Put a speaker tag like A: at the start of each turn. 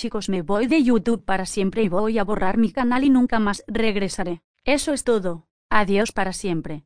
A: chicos me voy de YouTube para siempre y voy a borrar mi canal y nunca más regresaré. Eso es todo. Adiós para siempre.